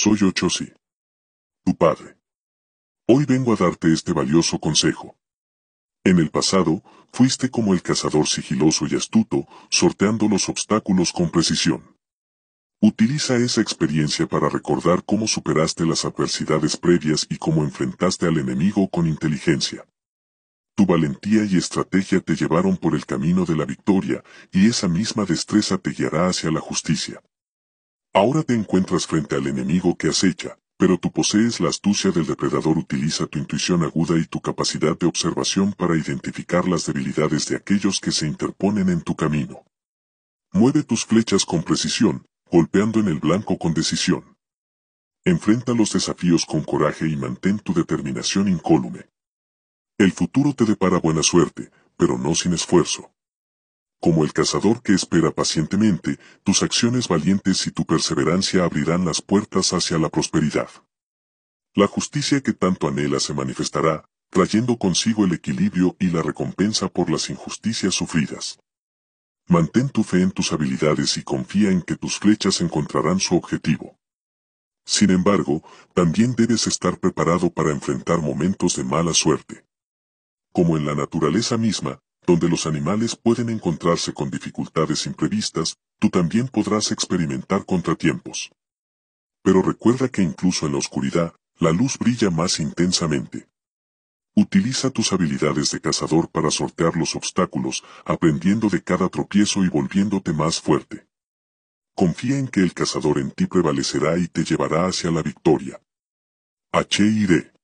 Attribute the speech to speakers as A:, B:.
A: Soy Ochozi, tu padre. Hoy vengo a darte este valioso consejo. En el pasado, fuiste como el cazador sigiloso y astuto, sorteando los obstáculos con precisión. Utiliza esa experiencia para recordar cómo superaste las adversidades previas y cómo enfrentaste al enemigo con inteligencia. Tu valentía y estrategia te llevaron por el camino de la victoria, y esa misma destreza te guiará hacia la justicia. Ahora te encuentras frente al enemigo que acecha, pero tú posees la astucia del depredador utiliza tu intuición aguda y tu capacidad de observación para identificar las debilidades de aquellos que se interponen en tu camino. Mueve tus flechas con precisión, golpeando en el blanco con decisión. Enfrenta los desafíos con coraje y mantén tu determinación incólume. El futuro te depara buena suerte, pero no sin esfuerzo. Como el cazador que espera pacientemente, tus acciones valientes y tu perseverancia abrirán las puertas hacia la prosperidad. La justicia que tanto anhela se manifestará, trayendo consigo el equilibrio y la recompensa por las injusticias sufridas. Mantén tu fe en tus habilidades y confía en que tus flechas encontrarán su objetivo. Sin embargo, también debes estar preparado para enfrentar momentos de mala suerte. Como en la naturaleza misma, donde los animales pueden encontrarse con dificultades imprevistas, tú también podrás experimentar contratiempos. Pero recuerda que incluso en la oscuridad, la luz brilla más intensamente. Utiliza tus habilidades de cazador para sortear los obstáculos, aprendiendo de cada tropiezo y volviéndote más fuerte. Confía en que el cazador en ti prevalecerá y te llevará hacia la victoria. H.I.D.